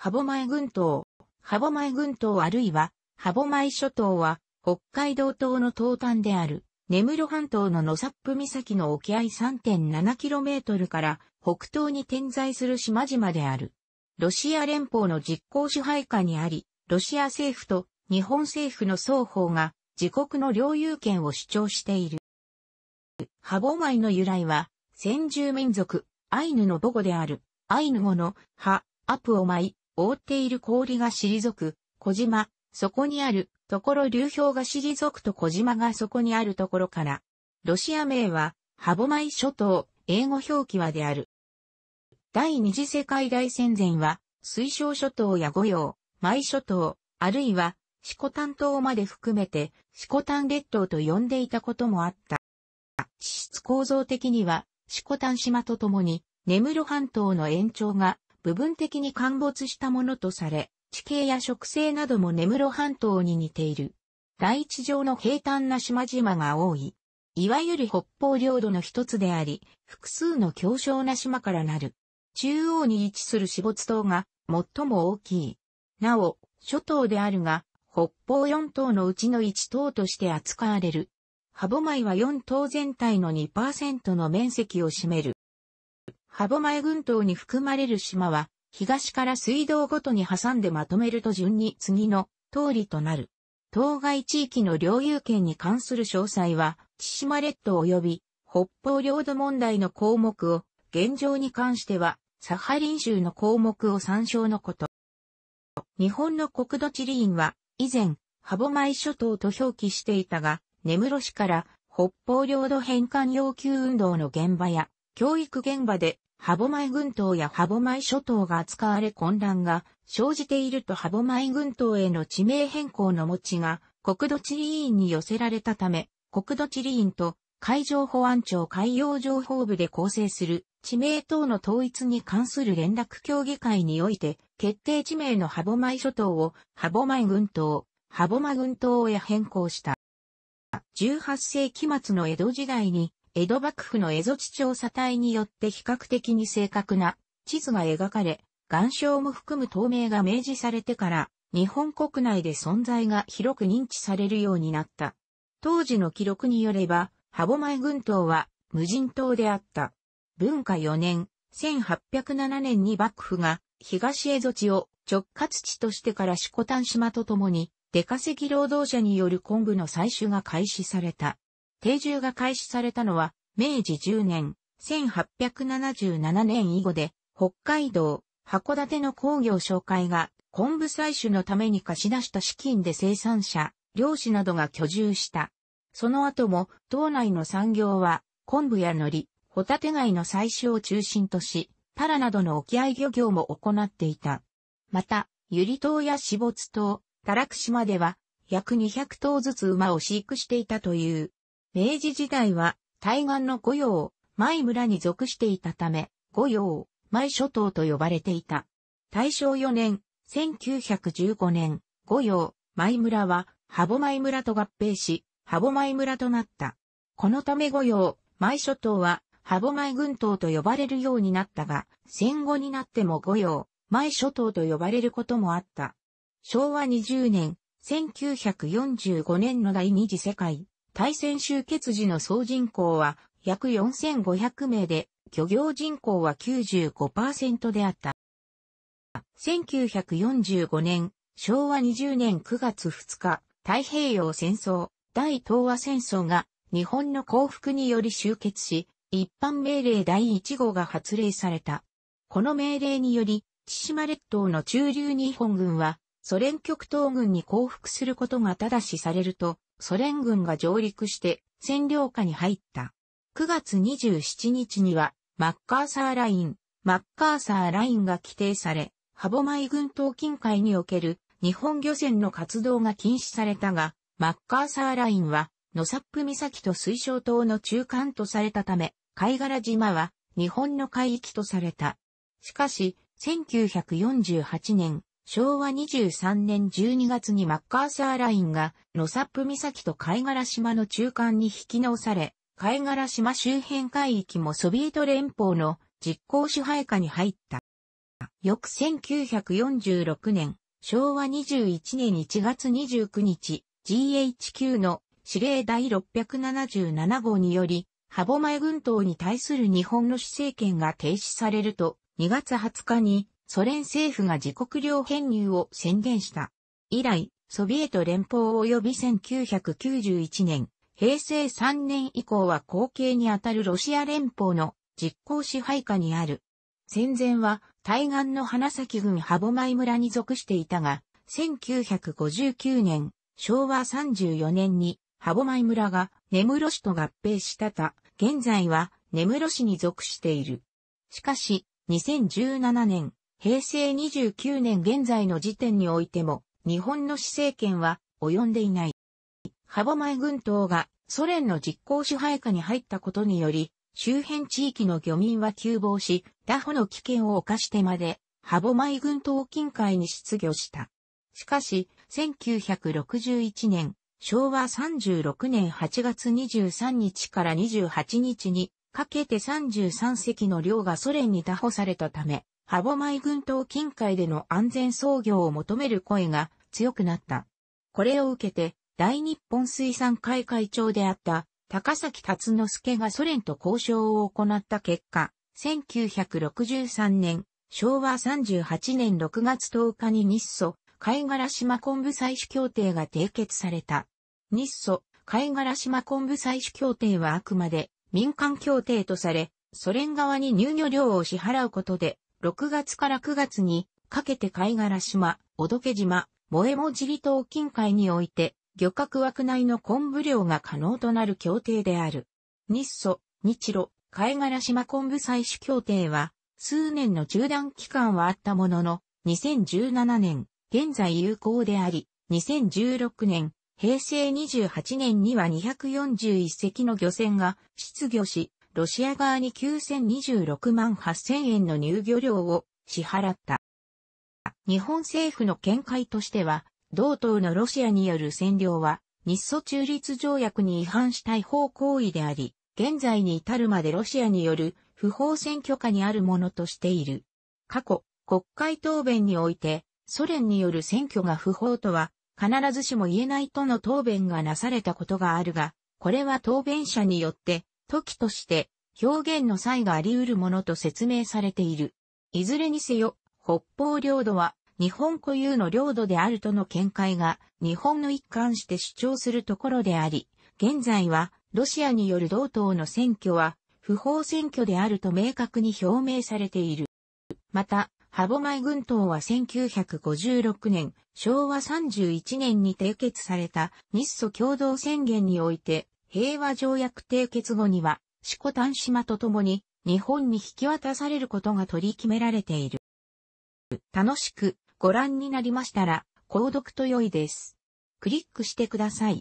歯舞群島。歯舞群島あるいは、歯舞諸島は、北海道島の東端である、根室半島の野サップ岬の沖合 3.7km から北東に点在する島々である。ロシア連邦の実効支配下にあり、ロシア政府と日本政府の双方が自国の領有権を主張している。ハボマイの由来は、先住民族、アイヌの母語である、アイヌ語の、ハ、アプオマイ、覆っている氷が退く、小島、そこにある、ところ流氷が退くと小島がそこにあるところから、ロシア名は、ハボマイ諸島、英語表記はである。第二次世界大戦前は、水晶諸島や御用、イ諸島、あるいは、シコタン島まで含めて、シコタン列島と呼んでいたこともあった。地質構造的には、シコタン島とともに、根室半島の延長が部分的に陥没したものとされ、地形や植生なども根室半島に似ている。大地上の平坦な島々が多い。いわゆる北方領土の一つであり、複数の強小な島からなる。中央に位置する死没島が最も大きい。なお、諸島であるが、北方四島のうちの一島として扱われる。歯舞は四島全体の2%の面積を占める。歯舞群島に含まれる島は、東から水道ごとに挟んでまとめると順に次の通りとなる。当該地域の領有権に関する詳細は、千島列島及び北方領土問題の項目を、現状に関しては、サハリン州の項目を参照のこと。日本の国土地理院は、以前、歯舞諸島と表記していたが、根室市から北方領土返還要求運動の現場や、教育現場で、歯舞群島や歯舞諸島が扱われ混乱が生じていると歯舞群島への地名変更の持ちが国土地理院に寄せられたため、国土地理院と海上保安庁海洋情報部で構成する地名等の統一に関する連絡協議会において、決定地名のハボマイ諸島をハボマイ群島、ハボマ群島へ変更した。18世紀末の江戸時代に江戸幕府の蝦夷地調査隊によって比較的に正確な地図が描かれ、岩礁も含む透明が明示されてから、日本国内で存在が広く認知されるようになった。当時の記録によれば、歯舞群島は無人島であった。文化4年、1807年に幕府が東蝦夷地を直轄地としてから色丹島とともに出稼ぎ労働者による昆布の採取が開始された。定住が開始されたのは、明治10年、1877年以後で、北海道、函館の工業紹介が、昆布採取のために貸し出した資金で生産者、漁師などが居住した。その後も、島内の産業は、昆布や海苔、ホタテ貝の採取を中心とし、パラなどの沖合漁業も行っていた。また、ゆり島や死没島、タラク島では、約200頭ずつ馬を飼育していたという。明治時代は対岸の御用、舞村に属していたため、御用、舞諸島と呼ばれていた。大正4年、1915年、御用、舞村は、ハボ舞村と合併し、ハボ舞村となった。このため御用、舞諸島は、ハボ舞群島と呼ばれるようになったが、戦後になっても御用、舞諸島と呼ばれることもあった。昭和20年、1945年の第二次世界大戦終結時の総人口は約4500名で、漁業人口は95%であった。1945年、昭和20年9月2日、太平洋戦争、大東亜戦争が日本の降伏により終結し、一般命令第1号が発令された。この命令により、千島列島の中流日本軍は、ソ連極東軍に降伏することがただしされると、ソ連軍が上陸して占領下に入った。9月27日には、マッカーサーライン、マッカーサーラインが規定され、ハボマイ群島近海における日本漁船の活動が禁止されたが、マッカーサーラインは、ノサップ岬と水晶島の中間とされたため、貝殻島は日本の海域とされた。しかし、1948年、昭和23年12月にマッカーサーラインが、ノサップ岬と貝殻島の中間に引き直され、貝殻島周辺海域もソビエト連邦の実行支配下に入った。翌1946年、昭和21年1月29日、GHQ の指令第677号により、ハボマイ群島に対する日本の施政権が停止されると、2月20日にソ連政府が自国領編入を宣言した。以来、ソビエト連邦及び1991年、平成3年以降は後継にあたるロシア連邦の実行支配下にある。戦前は対岸の花咲郡ハボマイ村に属していたが、1959年、昭和34年にハボマイ村が根室市と合併したた、現在は根室市に属している。しかし、2017年、平成29年現在の時点においても、日本の施政権は及んでいない。歯舞群島がソ連の実効支配下に入ったことにより、周辺地域の漁民は急防し、打保の危険を犯してまで、歯舞群島近海に出業した。しかし、1961年、昭和36年8月23日から28日にかけて33隻の漁がソ連に打保されたため、歯舞群島近海での安全操業を求める声が強くなった。これを受けて、大日本水産会会長であった高崎達之助がソ連と交渉を行った結果、1963年、昭和38年6月10日に日ソ、貝殻島昆布採取協定が締結された。日ソ、貝殻島昆布採取協定はあくまで民間協定とされ、ソ連側に入漁料を支払うことで6月から9月にかけて貝殻島、おどけ島、萌えもじり島近海において、漁獲枠内の昆布漁が可能となる協定である。日ソ、日露、貝殻島昆布採取協定は、数年の中断期間はあったものの、2017年、現在有効であり、2016年、平成28年には241隻の漁船が出漁し、ロシア側に9026万8000円の入漁料を支払った。日本政府の見解としては、同等のロシアによる占領は、日ソ中立条約に違反した違法行為であり、現在に至るまでロシアによる不法占拠下にあるものとしている。過去、国会答弁において、ソ連による選挙が不法とは、必ずしも言えないとの答弁がなされたことがあるが、これは答弁者によって時として表現の際があり得るものと説明されている。いずれにせよ、北方領土は日本固有の領土であるとの見解が日本の一貫して主張するところであり、現在はロシアによる同等の選挙は不法選挙であると明確に表明されている。また、ハボマイ軍党は1956年、昭和31年に締結された日ソ共同宣言において平和条約締結後には、四股丹島とともに、日本に引き渡されることが取り決められている。楽しくご覧になりましたら、購読と良いです。クリックしてください。